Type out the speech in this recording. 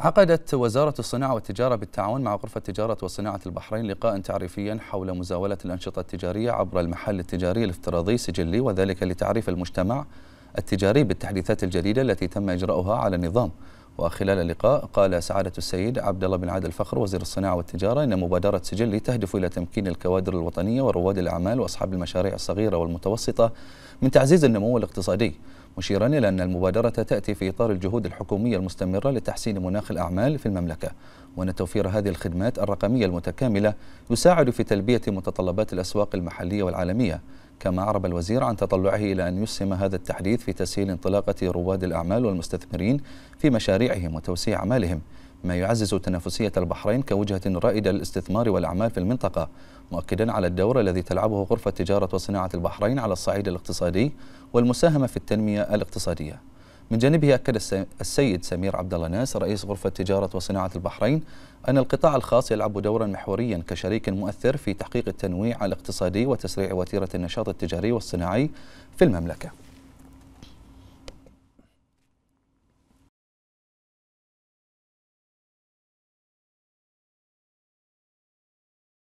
عقدت وزارة الصناعة والتجارة بالتعاون مع غرفة تجارة وصناعة البحرين لقاء تعريفيا حول مزاولة الأنشطة التجارية عبر المحل التجاري الافتراضي سجلي وذلك لتعريف المجتمع التجاري بالتحديثات الجديدة التي تم إجراؤها على النظام وخلال اللقاء قال سعادة السيد عبد الله بن عادل الفخر وزير الصناعة والتجارة إن مبادرة سجلي تهدف إلى تمكين الكوادر الوطنية ورواد الأعمال وأصحاب المشاريع الصغيرة والمتوسطة من تعزيز النمو الاقتصادي مشيرا إلى أن المبادرة تأتي في إطار الجهود الحكومية المستمرة لتحسين مناخ الأعمال في المملكة وأن توفير هذه الخدمات الرقمية المتكاملة يساعد في تلبية متطلبات الأسواق المحلية والعالمية كما أعرب الوزير عن تطلعه إلى أن يسهم هذا التحديث في تسهيل انطلاقة رواد الأعمال والمستثمرين في مشاريعهم وتوسيع أعمالهم ما يعزز تنافسية البحرين كوجهة رائدة للاستثمار والأعمال في المنطقة مؤكدا على الدور الذي تلعبه غرفة تجارة وصناعة البحرين على الصعيد الاقتصادي والمساهمة في التنمية الاقتصادية من جانبه أكد السيد سمير عبد الله ناس رئيس غرفة تجارة وصناعة البحرين أن القطاع الخاص يلعب دورا محوريا كشريك مؤثر في تحقيق التنويع الاقتصادي وتسريع وتيرة النشاط التجاري والصناعي في المملكة